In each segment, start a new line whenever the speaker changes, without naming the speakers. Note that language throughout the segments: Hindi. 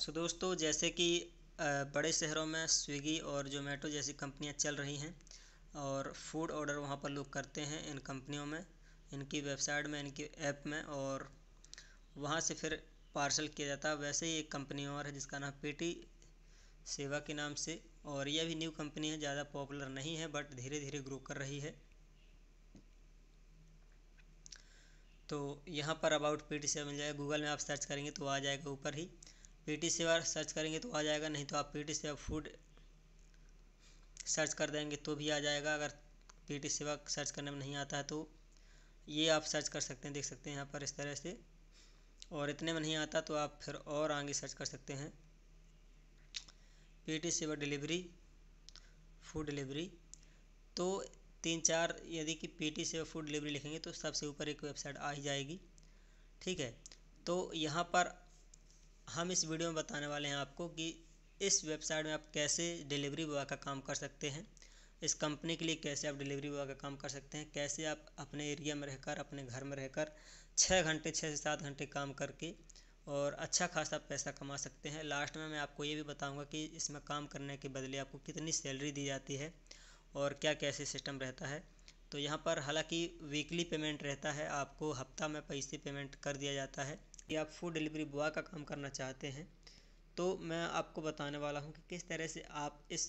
सो so, दोस्तों जैसे कि बड़े शहरों में स्विगी और जोमेटो जैसी कंपनियां चल रही हैं और फूड ऑर्डर वहां पर लोग करते हैं इन कंपनियों में इनकी वेबसाइट में इनकी ऐप में और वहां से फिर पार्सल किया जाता है वैसे ही एक कंपनी और है जिसका नाम पेटी सेवा के नाम से और यह भी न्यू कंपनी है ज़्यादा पॉपुलर नहीं है बट धीरे धीरे ग्रो कर रही है तो यहाँ पर अबाउट पेटी सेवा मिल जाएगा गूगल में आप सर्च करेंगे तो आ जाएगा ऊपर ही पी टी सेवा सर्च करेंगे तो आ जाएगा नहीं तो आप P T Seva food search कर देंगे तो भी आ जाएगा अगर पी टी सेवा सर्च करने में नहीं आता है तो ये आप सर्च कर सकते हैं देख सकते हैं यहाँ पर इस तरह से और इतने में नहीं आता तो आप फिर और आगे सर्च कर सकते हैं P T Seva delivery food delivery तो तीन चार यदि कि P T Seva food delivery लिखेंगे तो सबसे ऊपर एक वेबसाइट आ ही जाएगी ठीक है तो यहाँ पर हम इस वीडियो में बताने वाले हैं आपको कि इस वेबसाइट में आप कैसे डिलीवरी बॉय का काम कर सकते हैं इस कंपनी के लिए कैसे आप डिलीवरी बॉय का काम कर सकते हैं कैसे आप अपने एरिया में रहकर अपने घर में रहकर छः घंटे छः से सात घंटे काम करके और अच्छा खासा पैसा कमा सकते हैं लास्ट में मैं आपको ये भी बताऊंगा कि इसमें काम करने के बदले आपको कितनी सैलरी दी जाती है और क्या कैसे सिस्टम रहता है तो यहाँ पर हालांकि वीकली पेमेंट रहता है आपको हफ्ता में पैसे पेमेंट कर दिया जाता है या फूड डिलीवरी बॉय का काम करना चाहते हैं तो मैं आपको बताने वाला हूँ कि किस तरह से आप इस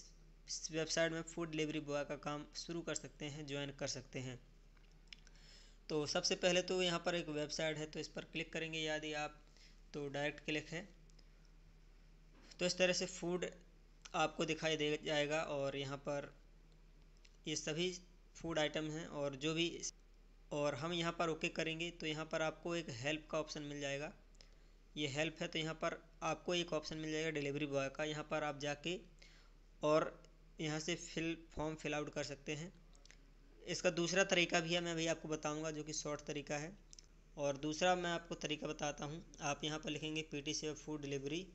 वेबसाइट में फूड डिलीवरी बॉय का काम शुरू कर सकते हैं ज्वाइन कर सकते हैं तो सबसे पहले तो यहाँ पर एक वेबसाइट है तो इस पर क्लिक करेंगे यदि आप तो डायरेक्ट क्लिक है तो इस तरह से फूड आपको दिखाई दे जाएगा और यहाँ पर ये सभी फूड आइटम हैं और जो भी और हम यहाँ पर ओके करेंगे तो यहाँ पर आपको एक हेल्प का ऑप्शन मिल जाएगा ये हेल्प है तो यहाँ पर आपको एक ऑप्शन मिल जाएगा डिलीवरी बॉय का यहाँ पर आप जाके और यहाँ से फिल फॉर्म फिल आउट कर सकते हैं इसका दूसरा तरीका भी है मैं भी आपको बताऊंगा जो कि शॉर्ट तरीका है और दूसरा मैं आपको तरीका बताता हूँ आप यहाँ पर लिखेंगे P T Seva food delivery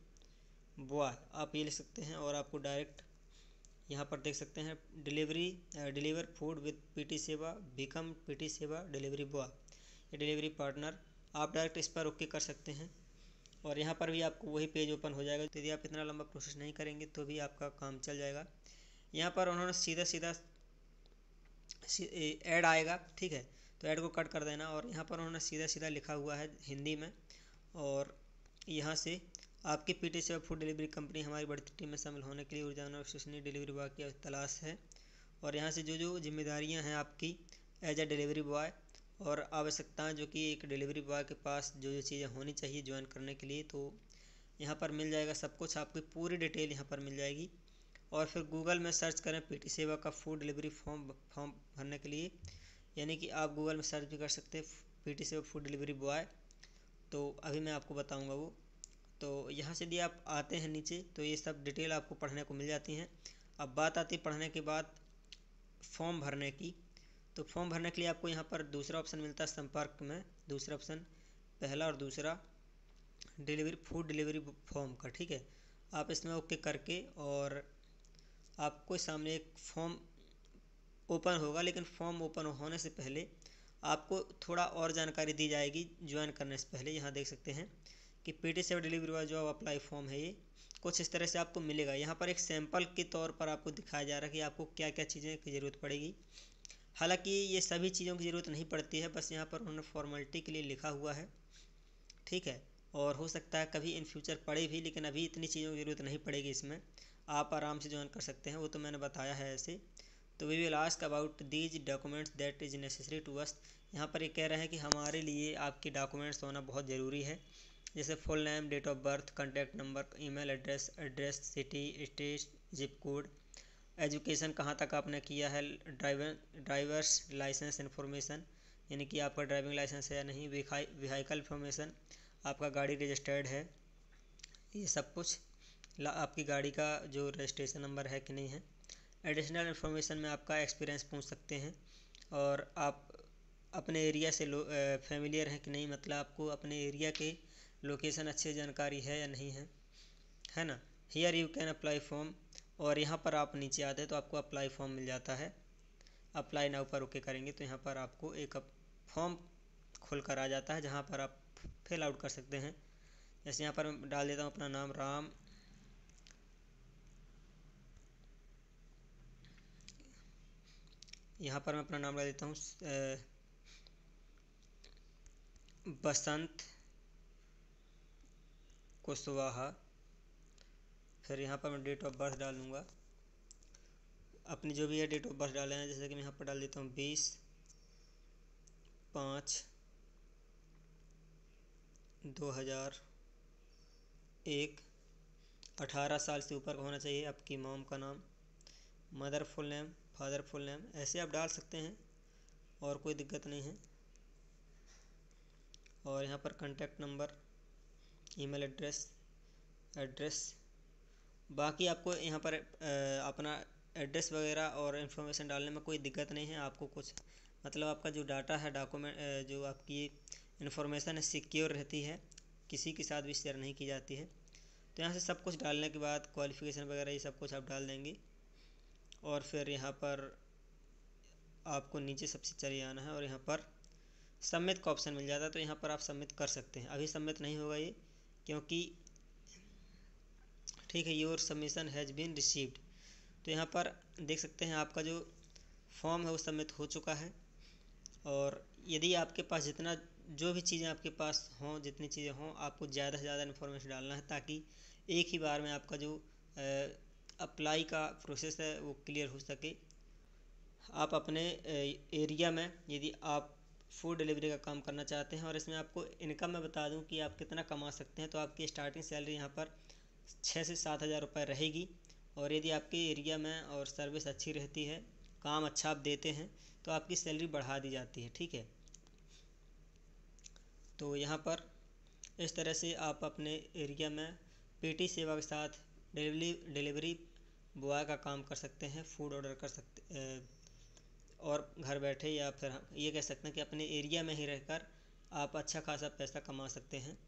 boy आप ये लिख सकते हैं और आपको डायरेक्ट यहाँ पर देख सकते हैं delivery deliver food with PT Seva become PT Seva delivery boy ये डिलीवरी पार्टनर आप डायरेक्ट इस पर ओके कर सकते हैं और यहाँ पर भी आपको वही पेज ओपन हो जाएगा तो यदि आप इतना लंबा प्रोसेस नहीं करेंगे तो भी आपका काम चल जाएगा यहाँ पर उन्होंने सीधा सीधा ऐड आएगा ठीक है तो ऐड को कट कर देना और यहाँ पर उन्होंने सीधा सीधा लिखा हुआ है हिंदी में और यहाँ से आपकी पीटी सेवा फूड डिलीवरी कंपनी हमारी बढ़ती टीम में शामिल होने के लिए ऊर्जा और विश्वसनीय डिलीवरी बॉय की तलाश है और यहाँ से जो जो जिम्मेदारियाँ हैं आपकी एज ए डिलीवरी बॉय और आवश्यकताएँ जो कि एक डिलीवरी बॉय के पास जो जो चीज़ें होनी चाहिए ज्वाइन करने के लिए तो यहाँ पर मिल जाएगा सब कुछ आपकी पूरी डिटेल यहाँ पर मिल जाएगी और फिर गूगल में सर्च करें पीटी सेवा का फूड डिलीवरी फॉर्म फॉर्म भरने के लिए यानी कि आप गूगल में सर्च भी कर सकते हैं पीटी सेवा फूड डिलीवरी बॉय तो अभी मैं आपको बताऊँगा वो तो यहाँ से यदि आप आते हैं नीचे तो ये सब डिटेल आपको पढ़ने को मिल जाती हैं अब बात आती है पढ़ने के बाद फॉर्म भरने की तो फॉर्म भरने के लिए आपको यहाँ पर दूसरा ऑप्शन मिलता है संपर्क में दूसरा ऑप्शन पहला और दूसरा डिलीवरी फूड डिलीवरी फॉर्म का ठीक है आप इसमें ओके करके और आपको सामने एक फॉर्म ओपन होगा लेकिन फॉर्म ओपन होने से पहले आपको थोड़ा और जानकारी दी जाएगी ज्वाइन करने से पहले यहाँ देख सकते हैं कि P T Seva delivery boy जो अप्लाई फॉर्म है ये कुछ इस तरह से आपको मिलेगा यहाँ पर एक सैंपल के तौर पर आपको दिखाया जा रहा है कि आपको क्या क्या चीज़ें की ज़रूरत पड़ेगी हालांकि ये सभी चीज़ों की ज़रूरत नहीं पड़ती है बस यहाँ पर उन्होंने फॉर्मेलिटी के लिए लिखा हुआ है ठीक है और हो सकता है कभी इन फ्यूचर पड़े भी लेकिन अभी इतनी चीज़ों की ज़रूरत नहीं पड़ेगी इसमें आप आराम से ज्वाइन कर सकते हैं वो तो मैंने बताया है ऐसे तो we will ask about these documents that is necessary to us यहाँ पर ये कह रहे हैं कि हमारे लिए आपके डॉक्यूमेंट्स होना बहुत ज़रूरी है जैसे full name date of birth contact number email address address city state zip code education कहाँ तक आपने किया है ड्राइवर ड्राइवर्स लाइसेंस इन्फॉर्मेशन यानी कि आपका ड्राइविंग लाइसेंस है या नहीं व्हीकल इन्फॉर्मेशन आपका गाड़ी रजिस्टर्ड है ये सब कुछ आपकी गाड़ी का जो रजिस्ट्रेशन नंबर है कि नहीं है एडिशनल इन्फॉर्मेशन में आपका एक्सपीरियंस पूछ सकते हैं और आप अपने एरिया से फैमिलियर हैं कि नहीं मतलब आपको अपने एरिया के लोकेशन अच्छी जानकारी है या नहीं है है ना here you can apply form और यहाँ पर आप नीचे आते हैं तो आपको अप्लाई फॉर्म मिल जाता है अप्लाई नाउ पर ओके करेंगे तो यहाँ पर आपको एक फॉर्म खोल कर आ जाता है जहाँ पर आप फिल आउट कर सकते हैं जैसे यहाँ पर मैं डाल देता हूँ अपना नाम राम यहाँ पर मैं अपना नाम डाल देता हूँ बसंत कुशवाहा फिर यहाँ पर मैं डेट ऑफ बर्थ डालूँगा अपनी जो भी है डेट ऑफ बर्थ डाले हैं जैसे कि मैं यहाँ पर डाल देता हूँ बीस पाँच दो हज़ार एक अठारह साल से ऊपर का होना चाहिए आपकी मॉम का नाम mother full name father full name ऐसे आप डाल सकते हैं और कोई दिक्कत नहीं है और यहाँ पर contact number email address address बाकी आपको यहाँ पर अपना एड्रेस वगैरह और इन्फॉर्मेशन डालने में कोई दिक्कत नहीं है आपको कुछ मतलब आपका जो डाटा है डॉक्यूमेंट जो आपकी इन्फॉर्मेशन है सिक्योर रहती है किसी के साथ भी शेयर नहीं की जाती है तो यहाँ से सब कुछ डालने के बाद क्वालिफिकेशन वगैरह ये सब कुछ आप डाल देंगी और फिर यहाँ पर आपको नीचे सबसे चले आना है और यहाँ पर सबमिट का ऑप्शन मिल जाता है तो यहाँ पर आप सबमिट कर सकते हैं अभी सबमिट नहीं होगा ये क्योंकि ठीक है your submission has been received तो यहाँ पर देख सकते हैं आपका जो फॉर्म है वो सबमिट हो चुका है और यदि आपके पास जितना जो भी चीज़ें आपके पास हों जितनी चीज़ें हों आपको ज़्यादा से ज़्यादा इन्फॉर्मेशन डालना है ताकि एक ही बार में आपका जो अप्लाई का प्रोसेस है वो क्लियर हो सके आप अपने एरिया में यदि आप फूड डिलीवरी का काम करना चाहते हैं और इसमें आपको इनकम मैं बता दूं कि आप कितना कमा सकते हैं तो आपकी स्टार्टिंग सैलरी यहाँ पर छः से सात हज़ार रुपये रहेगी और यदि आपके एरिया में और सर्विस अच्छी रहती है काम अच्छा आप देते हैं तो आपकी सैलरी बढ़ा दी जाती है ठीक है तो यहाँ पर इस तरह से आप अपने एरिया में पेटी सेवा के साथ डिलीवरी डिलीवरी बॉय का काम कर सकते हैं फूड ऑर्डर कर सकते और घर बैठे या फिर ये कह सकते हैं कि अपने एरिया में ही रहकर आप अच्छा खासा पैसा कमा सकते हैं